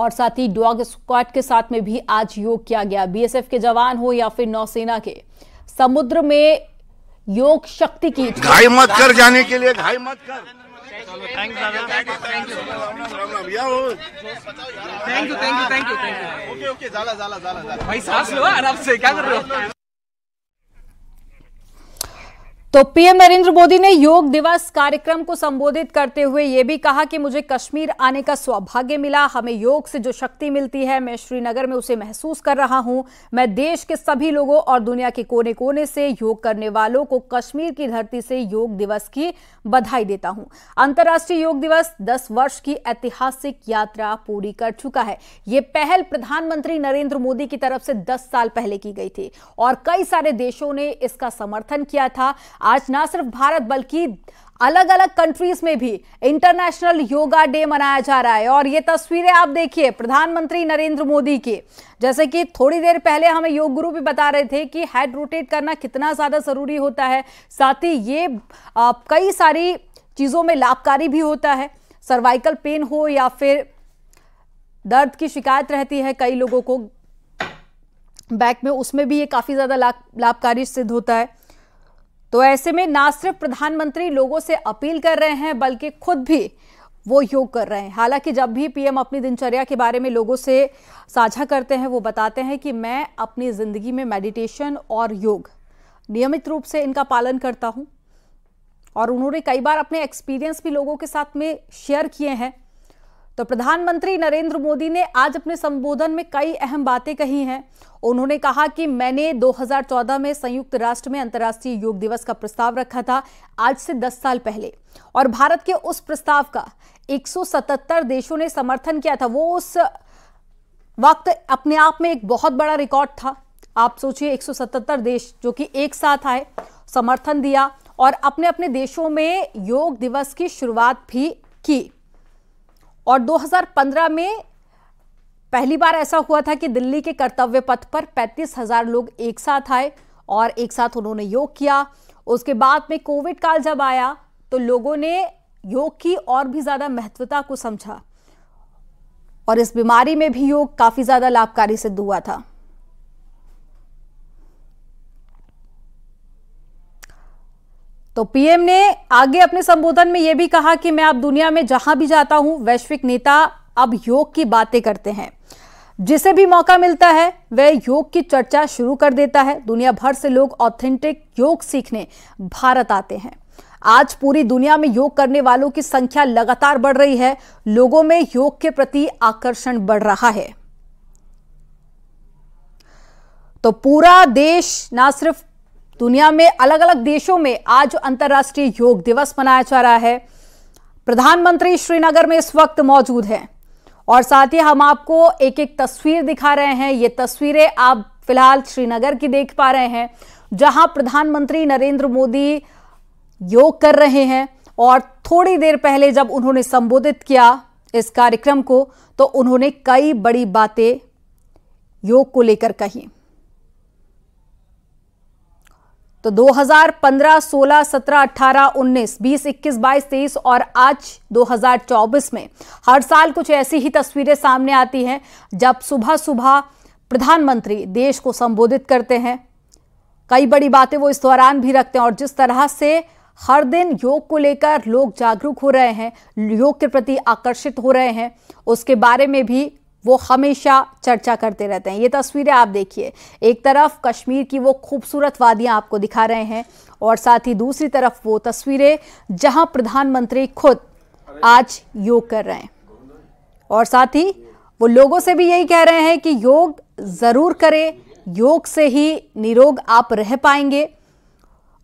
और साथ ही dog squad के साथ में भी आज योग किया गया बीएसएफ के जवान हो या फिर नौसेना के समुद्र में योग शक्ति की घाई मत कर जाने के लिए घाई मत कर thank you thank you thank you okay okay ज़्यादा ज़्यादा ज़्यादा भाई सांस लो आराम से क्या कर रहे हो तो पीएम नरेंद्र मोदी ने योग दिवस कार्यक्रम को संबोधित करते हुए यह भी कहा कि मुझे कश्मीर आने का सौभाग्य मिला हमें योग से जो शक्ति मिलती है मैं श्रीनगर में उसे महसूस कर रहा हूं मैं देश के सभी लोगों और दुनिया के कोने कोने से योग करने वालों को कश्मीर की धरती से योग दिवस की बधाई देता हूं अंतर्राष्ट्रीय योग दिवस दस वर्ष की ऐतिहासिक यात्रा पूरी कर चुका है ये पहल प्रधानमंत्री नरेंद्र मोदी की तरफ से दस साल पहले की गई थी और कई सारे देशों ने इसका समर्थन किया था आज ना सिर्फ भारत बल्कि अलग अलग कंट्रीज में भी इंटरनेशनल योगा डे मनाया जा रहा है और ये तस्वीरें आप देखिए प्रधानमंत्री नरेंद्र मोदी की जैसे कि थोड़ी देर पहले हमें योग गुरु भी बता रहे थे कि हेड रोटेट करना कितना ज़्यादा ज़रूरी होता है साथ ही ये आ, कई सारी चीज़ों में लाभकारी भी होता है सर्वाइकल पेन हो या फिर दर्द की शिकायत रहती है कई लोगों को बैक में उसमें भी ये काफ़ी ज़्यादा लाभकारी सिद्ध होता है तो ऐसे में ना सिर्फ प्रधानमंत्री लोगों से अपील कर रहे हैं बल्कि खुद भी वो योग कर रहे हैं हालांकि जब भी पीएम अपनी दिनचर्या के बारे में लोगों से साझा करते हैं वो बताते हैं कि मैं अपनी ज़िंदगी में मेडिटेशन और योग नियमित रूप से इनका पालन करता हूँ और उन्होंने कई बार अपने एक्सपीरियंस भी लोगों के साथ में शेयर किए हैं तो प्रधानमंत्री नरेंद्र मोदी ने आज अपने संबोधन में कई अहम बातें कही हैं उन्होंने कहा कि मैंने 2014 में संयुक्त राष्ट्र में अंतर्राष्ट्रीय योग दिवस का प्रस्ताव रखा था आज से 10 साल पहले और भारत के उस प्रस्ताव का 177 देशों ने समर्थन किया था वो उस वक्त अपने आप में एक बहुत बड़ा रिकॉर्ड था आप सोचिए एक देश जो कि एक साथ आए समर्थन दिया और अपने अपने देशों में योग दिवस की शुरुआत भी की और 2015 में पहली बार ऐसा हुआ था कि दिल्ली के कर्तव्य पथ पर पैंतीस हजार लोग एक साथ आए और एक साथ उन्होंने योग किया उसके बाद में कोविड काल जब आया तो लोगों ने योग की और भी ज़्यादा महत्वता को समझा और इस बीमारी में भी योग काफ़ी ज़्यादा लाभकारी सिद्ध हुआ था तो पीएम ने आगे अपने संबोधन में यह भी कहा कि मैं अब दुनिया में जहां भी जाता हूं वैश्विक नेता अब योग की बातें करते हैं जिसे भी मौका मिलता है वह योग की चर्चा शुरू कर देता है दुनिया भर से लोग ऑथेंटिक योग सीखने भारत आते हैं आज पूरी दुनिया में योग करने वालों की संख्या लगातार बढ़ रही है लोगों में योग के प्रति आकर्षण बढ़ रहा है तो पूरा देश ना सिर्फ दुनिया में अलग अलग देशों में आज अंतर्राष्ट्रीय योग दिवस मनाया जा रहा है प्रधानमंत्री श्रीनगर में इस वक्त मौजूद हैं और साथ ही हम आपको एक एक तस्वीर दिखा रहे हैं ये तस्वीरें आप फिलहाल श्रीनगर की देख पा रहे हैं जहां प्रधानमंत्री नरेंद्र मोदी योग कर रहे हैं और थोड़ी देर पहले जब उन्होंने संबोधित किया इस कार्यक्रम को तो उन्होंने कई बड़ी बातें योग को लेकर कही तो 2015, 16, 17, 18, 19, 20, 21, 22, 23 और आज 2024 में हर साल कुछ ऐसी ही तस्वीरें सामने आती हैं जब सुबह सुबह प्रधानमंत्री देश को संबोधित करते हैं कई बड़ी बातें वो इस दौरान भी रखते हैं और जिस तरह से हर दिन योग को लेकर लोग जागरूक हो रहे हैं योग के प्रति आकर्षित हो रहे हैं उसके बारे में भी वो हमेशा चर्चा करते रहते हैं ये तस्वीरें आप देखिए एक तरफ कश्मीर की वो खूबसूरत वादियां आपको दिखा रहे हैं और साथ ही दूसरी तरफ वो तस्वीरें जहाँ प्रधानमंत्री खुद आज योग कर रहे हैं और साथ ही वो लोगों से भी यही कह रहे हैं कि योग ज़रूर करें योग से ही निरोग आप रह पाएंगे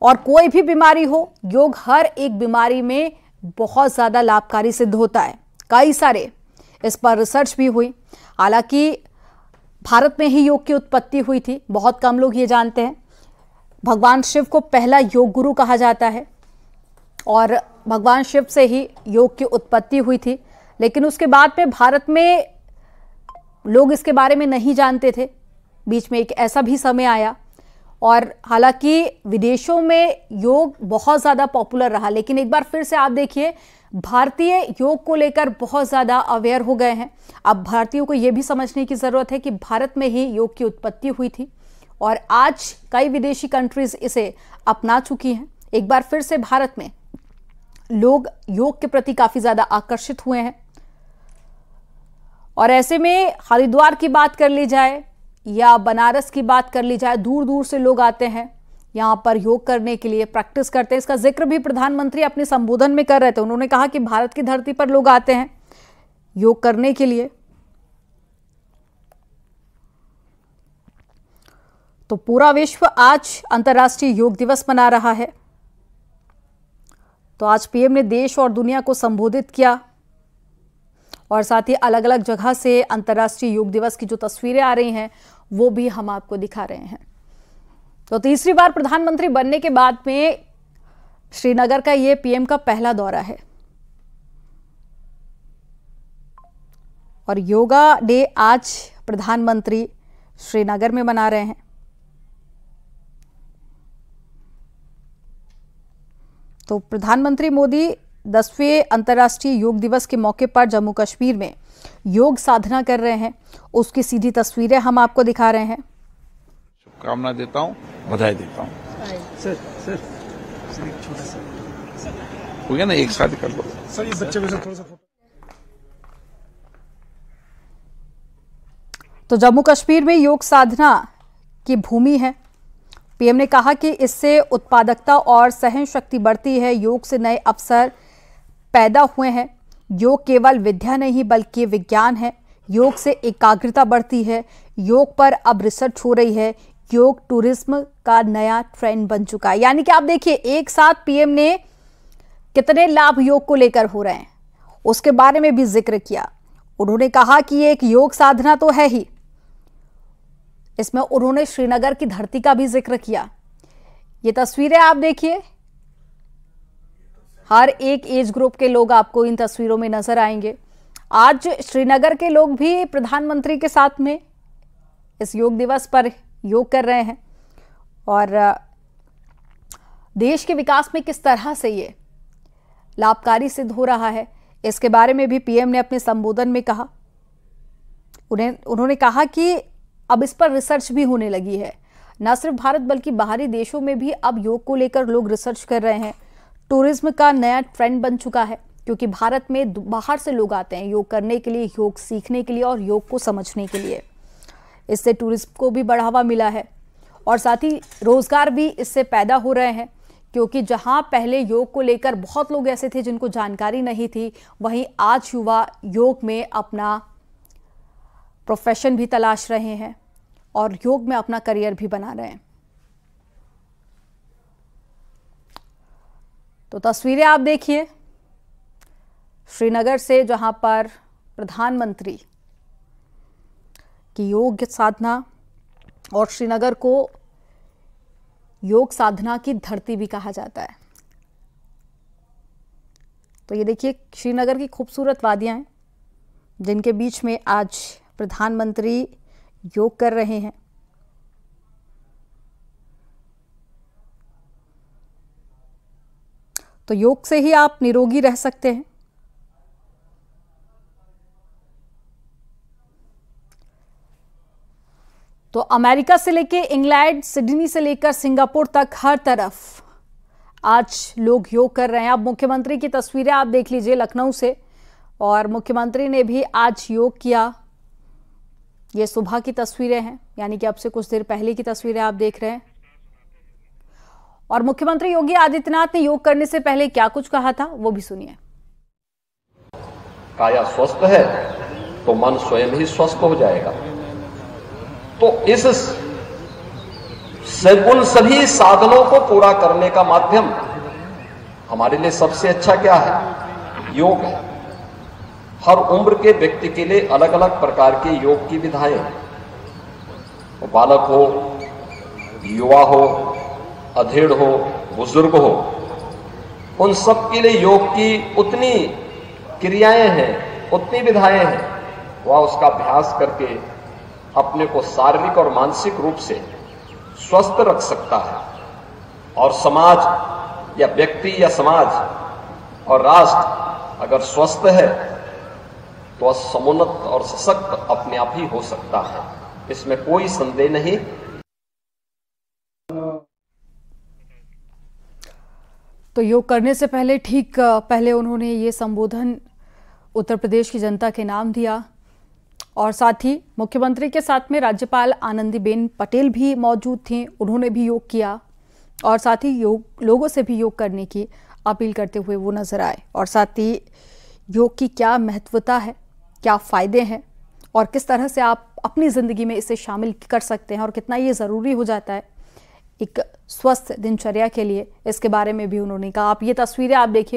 और कोई भी बीमारी हो योग हर एक बीमारी में बहुत ज़्यादा लाभकारी सिद्ध होता है कई सारे इस पर रिसर्च भी हुई हालांकि भारत में ही योग की उत्पत्ति हुई थी बहुत कम लोग ये जानते हैं भगवान शिव को पहला योग गुरु कहा जाता है और भगवान शिव से ही योग की उत्पत्ति हुई थी लेकिन उसके बाद में भारत में लोग इसके बारे में नहीं जानते थे बीच में एक ऐसा भी समय आया और हालांकि विदेशों में योग बहुत ज़्यादा पॉपुलर रहा लेकिन एक बार फिर से आप देखिए भारतीय योग को लेकर बहुत ज़्यादा अवेयर हो गए हैं अब भारतीयों को ये भी समझने की ज़रूरत है कि भारत में ही योग की उत्पत्ति हुई थी और आज कई विदेशी कंट्रीज इसे अपना चुकी हैं एक बार फिर से भारत में लोग योग के प्रति काफ़ी ज़्यादा आकर्षित हुए हैं और ऐसे में हरिद्वार की बात कर ली जाए या बनारस की बात कर ली जाए दूर दूर से लोग आते हैं यहाँ पर योग करने के लिए प्रैक्टिस करते हैं इसका जिक्र भी प्रधानमंत्री अपने संबोधन में कर रहे थे उन्होंने कहा कि भारत की धरती पर लोग आते हैं योग करने के लिए तो पूरा विश्व आज अंतर्राष्ट्रीय योग दिवस मना रहा है तो आज पीएम ने देश और दुनिया को संबोधित किया और साथ ही अलग अलग जगह से अंतर्राष्ट्रीय योग दिवस की जो तस्वीरें आ रही हैं वो भी हम आपको दिखा रहे हैं तो तीसरी बार प्रधानमंत्री बनने के बाद में श्रीनगर का ये पीएम का पहला दौरा है और योगा डे आज प्रधानमंत्री श्रीनगर में मना रहे हैं तो प्रधानमंत्री मोदी दसवें अंतर्राष्ट्रीय योग दिवस के मौके पर जम्मू कश्मीर में योग साधना कर रहे हैं उसकी सीधी तस्वीरें हम आपको दिखा रहे हैं शुभकामना देता हूं बधाई देता हूँ हो गया ना एक साथ कर लो सर ये बच्चे को थोड़ा सा तो जम्मू कश्मीर में योग साधना की भूमि है पीएम ने कहा कि इससे उत्पादकता और सहन शक्ति बढ़ती है योग से नए अवसर पैदा हुए हैं योग केवल विद्या नहीं बल्कि विज्ञान है योग से एकाग्रता बढ़ती है योग पर अब रिसर्च हो रही है योग टूरिज्म का नया ट्रेंड बन चुका है यानी कि आप देखिए एक साथ पीएम ने कितने लाभ योग को लेकर हो रहे हैं उसके बारे में भी जिक्र किया उन्होंने कहा कि एक योग साधना तो है ही इसमें उन्होंने श्रीनगर की धरती का भी जिक्र किया ये तस्वीरें आप देखिए हर एक एज ग्रुप के लोग आपको इन तस्वीरों में नजर आएंगे आज श्रीनगर के लोग भी प्रधानमंत्री के साथ में इस योग दिवस पर योग कर रहे हैं और देश के विकास में किस तरह से ये लाभकारी सिद्ध हो रहा है इसके बारे में भी पीएम ने अपने संबोधन में कहा उन्हें उन्होंने कहा कि अब इस पर रिसर्च भी होने लगी है न सिर्फ भारत बल्कि बाहरी देशों में भी अब योग को लेकर लोग रिसर्च कर रहे हैं टूरिज्म का नया ट्रेंड बन चुका है क्योंकि भारत में बाहर से लोग आते हैं योग करने के लिए योग सीखने के लिए और योग को समझने के लिए इससे टूरिस्ट को भी बढ़ावा मिला है और साथ ही रोज़गार भी इससे पैदा हो रहे हैं क्योंकि जहां पहले योग को लेकर बहुत लोग ऐसे थे जिनको जानकारी नहीं थी वहीं आज युवा योग में अपना प्रोफेशन भी तलाश रहे हैं और योग में अपना करियर भी बना रहे हैं तो तस्वीरें आप देखिए श्रीनगर से जहां पर प्रधानमंत्री की योग साधना और श्रीनगर को योग साधना की धरती भी कहा जाता है तो ये देखिए श्रीनगर की खूबसूरत वादियाँ हैं जिनके बीच में आज प्रधानमंत्री योग कर रहे हैं तो योग से ही आप निरोगी रह सकते हैं तो अमेरिका से लेकर इंग्लैंड सिडनी से लेकर सिंगापुर तक हर तरफ आज लोग योग कर रहे हैं अब मुख्यमंत्री की तस्वीरें आप देख लीजिए लखनऊ से और मुख्यमंत्री ने भी आज योग किया ये सुबह की तस्वीरें हैं यानी कि अब से कुछ देर पहले की तस्वीरें आप देख रहे हैं और मुख्यमंत्री योगी आदित्यनाथ ने योग करने से पहले क्या कुछ कहा था वो भी सुनिए काया स्वस्थ है तो मन स्वयं ही स्वस्थ हो जाएगा तो इस उन सभी साधनों को पूरा करने का माध्यम हमारे लिए सबसे अच्छा क्या है योग है हर उम्र के व्यक्ति के लिए अलग अलग प्रकार के योग की विधाएं हैं तो बालक हो युवा हो अधेड़ हो बुजुर्ग हो उन सब के लिए योग की उतनी क्रियाएं हैं उतनी विधाएं हैं वह उसका अभ्यास करके अपने को शारीरिक और मानसिक रूप से स्वस्थ रख सकता है और समाज या व्यक्ति या समाज और राष्ट्र अगर स्वस्थ है तो समुन्नत और सशक्त अपने आप ही हो सकता है इसमें कोई संदेह नहीं तो योग करने से पहले ठीक पहले उन्होंने ये संबोधन उत्तर प्रदेश की जनता के नाम दिया और साथ ही मुख्यमंत्री के साथ में राज्यपाल आनंदीबेन पटेल भी मौजूद थी उन्होंने भी योग किया और साथ ही योग लोगों से भी योग करने की अपील करते हुए वो नजर आए और साथ ही योग की क्या महत्वता है क्या फ़ायदे हैं और किस तरह से आप अपनी ज़िंदगी में इसे शामिल कर सकते हैं और कितना ये ज़रूरी हो जाता है एक स्वस्थ दिनचर्या के लिए इसके बारे में भी उन्होंने कहा आप ये तस्वीरें आप देखिए